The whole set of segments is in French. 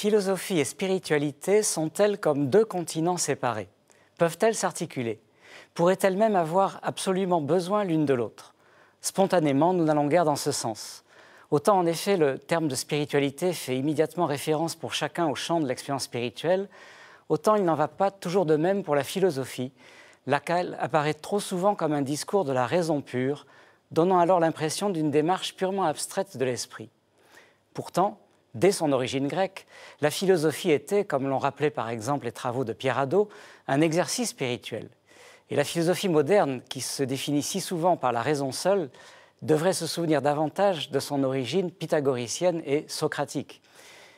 Philosophie et spiritualité sont-elles comme deux continents séparés Peuvent-elles s'articuler Pourraient-elles même avoir absolument besoin l'une de l'autre Spontanément, nous n'allons guère dans ce sens. Autant en effet le terme de spiritualité fait immédiatement référence pour chacun au champ de l'expérience spirituelle, autant il n'en va pas toujours de même pour la philosophie, laquelle apparaît trop souvent comme un discours de la raison pure, donnant alors l'impression d'une démarche purement abstraite de l'esprit. Pourtant, dès son origine grecque, la philosophie était, comme l'ont rappelé par exemple les travaux de Pierre Hadot, un exercice spirituel. Et la philosophie moderne, qui se définit si souvent par la raison seule, devrait se souvenir davantage de son origine pythagoricienne et socratique.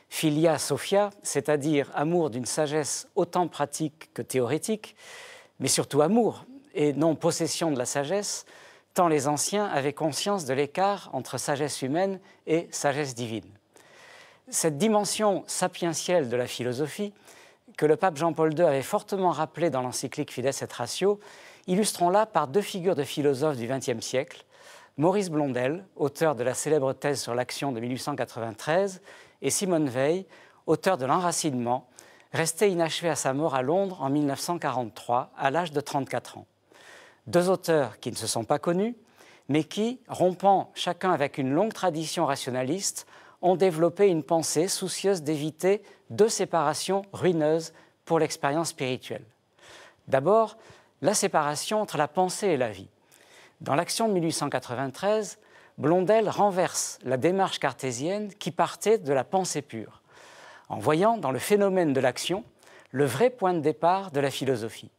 Philia Sophia, c'est-à-dire amour d'une sagesse autant pratique que théorétique, mais surtout amour et non possession de la sagesse, tant les anciens avaient conscience de l'écart entre sagesse humaine et sagesse divine cette dimension sapientielle de la philosophie, que le pape Jean-Paul II avait fortement rappelé dans l'encyclique Fides et Ratio, illustrons-la par deux figures de philosophes du XXe siècle, Maurice Blondel, auteur de la célèbre thèse sur l'action de 1893, et Simone Veil, auteur de L'enracinement, resté inachevé à sa mort à Londres en 1943, à l'âge de 34 ans. Deux auteurs qui ne se sont pas connus, mais qui, rompant chacun avec une longue tradition rationaliste, ont développé une pensée soucieuse d'éviter deux séparations ruineuses pour l'expérience spirituelle. D'abord, la séparation entre la pensée et la vie. Dans l'action de 1893, Blondel renverse la démarche cartésienne qui partait de la pensée pure, en voyant dans le phénomène de l'action le vrai point de départ de la philosophie.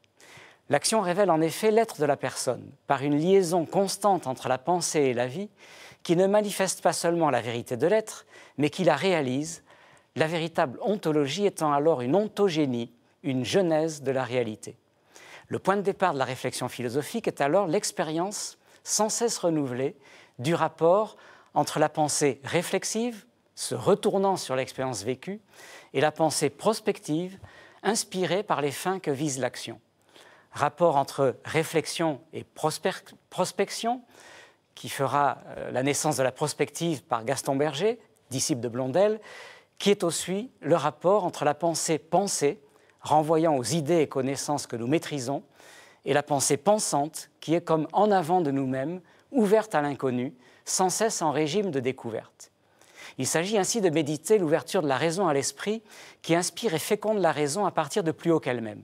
L'action révèle en effet l'être de la personne, par une liaison constante entre la pensée et la vie, qui ne manifeste pas seulement la vérité de l'être, mais qui la réalise, la véritable ontologie étant alors une ontogénie, une genèse de la réalité. Le point de départ de la réflexion philosophique est alors l'expérience sans cesse renouvelée du rapport entre la pensée réflexive, se retournant sur l'expérience vécue, et la pensée prospective, inspirée par les fins que vise l'action. Rapport entre réflexion et prospection, qui fera euh, la naissance de la prospective par Gaston Berger, disciple de Blondel, qui est aussi le rapport entre la pensée pensée, renvoyant aux idées et connaissances que nous maîtrisons, et la pensée pensante, qui est comme en avant de nous-mêmes, ouverte à l'inconnu, sans cesse en régime de découverte. Il s'agit ainsi de méditer l'ouverture de la raison à l'esprit, qui inspire et féconde la raison à partir de plus haut qu'elle-même.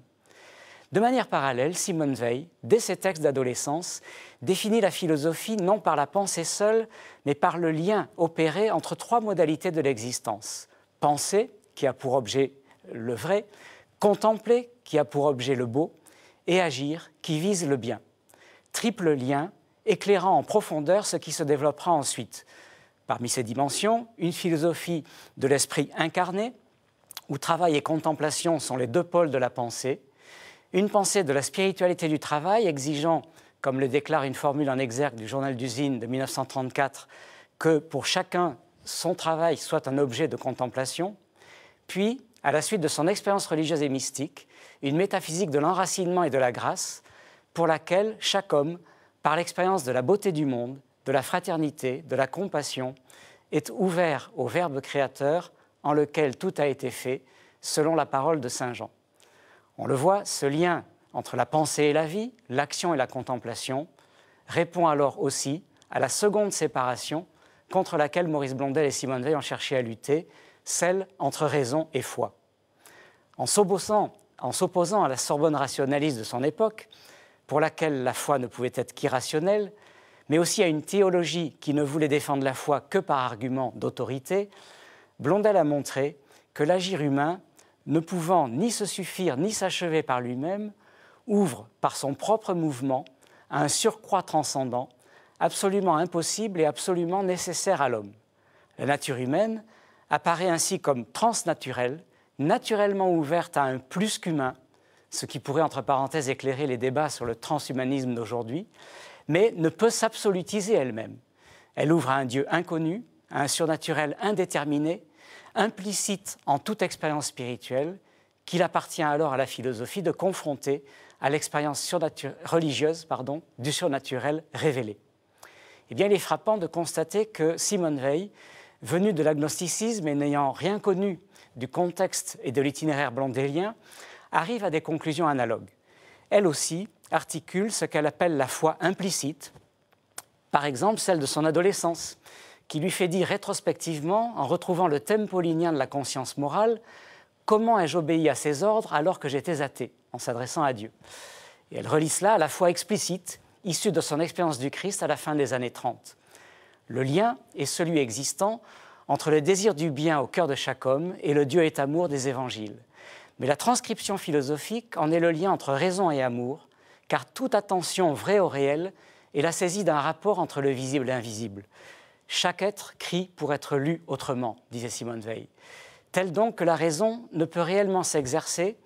De manière parallèle, Simone Veil, dès ses textes d'adolescence, définit la philosophie non par la pensée seule, mais par le lien opéré entre trois modalités de l'existence. Penser, qui a pour objet le vrai, contempler, qui a pour objet le beau, et agir, qui vise le bien. Triple lien, éclairant en profondeur ce qui se développera ensuite. Parmi ces dimensions, une philosophie de l'esprit incarné, où travail et contemplation sont les deux pôles de la pensée, une pensée de la spiritualité du travail exigeant, comme le déclare une formule en exergue du journal d'usine de 1934, que pour chacun, son travail soit un objet de contemplation, puis, à la suite de son expérience religieuse et mystique, une métaphysique de l'enracinement et de la grâce, pour laquelle chaque homme, par l'expérience de la beauté du monde, de la fraternité, de la compassion, est ouvert au Verbe créateur en lequel tout a été fait, selon la parole de Saint Jean. On le voit, ce lien entre la pensée et la vie, l'action et la contemplation, répond alors aussi à la seconde séparation contre laquelle Maurice Blondel et Simone Veil ont cherché à lutter, celle entre raison et foi. En s'opposant à la Sorbonne rationaliste de son époque, pour laquelle la foi ne pouvait être qu'irrationnelle, mais aussi à une théologie qui ne voulait défendre la foi que par argument d'autorité, Blondel a montré que l'agir humain ne pouvant ni se suffire ni s'achever par lui-même, ouvre par son propre mouvement à un surcroît transcendant, absolument impossible et absolument nécessaire à l'homme. La nature humaine apparaît ainsi comme transnaturelle, naturellement ouverte à un plus qu'humain, ce qui pourrait entre parenthèses éclairer les débats sur le transhumanisme d'aujourd'hui, mais ne peut s'absolutiser elle-même. Elle ouvre à un Dieu inconnu, à un surnaturel indéterminé, implicite en toute expérience spirituelle, qu'il appartient alors à la philosophie de confronter à l'expérience religieuse pardon, du surnaturel révélé. Eh bien, il est frappant de constater que Simone Veil, venue de l'agnosticisme et n'ayant rien connu du contexte et de l'itinéraire blondélien, arrive à des conclusions analogues. Elle aussi articule ce qu'elle appelle la foi implicite, par exemple celle de son adolescence, qui lui fait dire rétrospectivement, en retrouvant le thème paulinien de la conscience morale, Comment ai-je obéi à ses ordres alors que j'étais athée en s'adressant à Dieu Et elle relie cela à la fois explicite, issue de son expérience du Christ à la fin des années 30. Le lien est celui existant entre le désir du bien au cœur de chaque homme et le Dieu est amour des évangiles. Mais la transcription philosophique en est le lien entre raison et amour, car toute attention vraie au réel est la saisie d'un rapport entre le visible et l'invisible. Chaque être crie pour être lu autrement, disait Simone Veil. Telle donc que la raison ne peut réellement s'exercer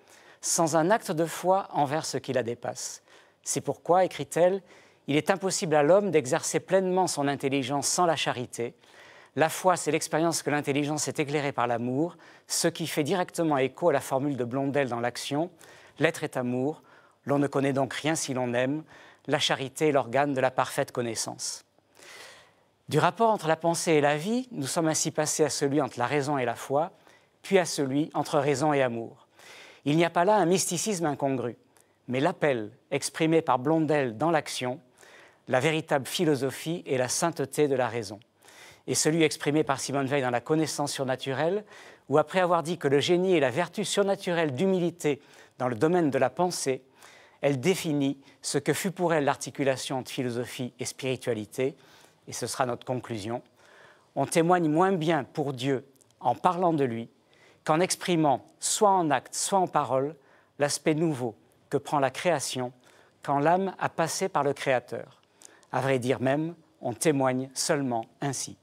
sans un acte de foi envers ce qui la dépasse. C'est pourquoi, écrit-elle, il est impossible à l'homme d'exercer pleinement son intelligence sans la charité. La foi, c'est l'expérience que l'intelligence est éclairée par l'amour, ce qui fait directement écho à la formule de Blondel dans l'action L'être est amour, l'on ne connaît donc rien si l'on aime, la charité est l'organe de la parfaite connaissance. Du rapport entre la pensée et la vie, nous sommes ainsi passés à celui entre la raison et la foi, puis à celui entre raison et amour. Il n'y a pas là un mysticisme incongru, mais l'appel exprimé par Blondel dans l'action, la véritable philosophie et la sainteté de la raison, et celui exprimé par Simone Veil dans la connaissance surnaturelle, où après avoir dit que le génie est la vertu surnaturelle d'humilité dans le domaine de la pensée, elle définit ce que fut pour elle l'articulation entre philosophie et spiritualité, et ce sera notre conclusion, on témoigne moins bien pour Dieu en parlant de lui qu'en exprimant, soit en acte, soit en parole, l'aspect nouveau que prend la création quand l'âme a passé par le Créateur. À vrai dire même, on témoigne seulement ainsi.